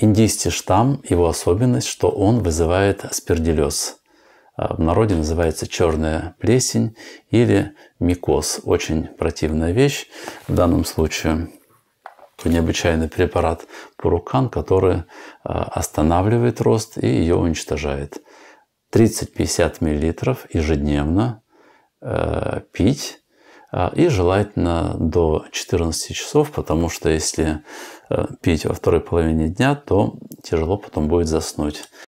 Индийский штамм, его особенность, что он вызывает аспердилез. А, в народе называется черная плесень или микоз. Очень противная вещь. В данном случае необычайный препарат Пурукан, который а, останавливает рост и ее уничтожает. 30-50 мл ежедневно а, пить а, и желательно до 14 часов, потому что если э, пить во второй половине дня, то тяжело потом будет заснуть.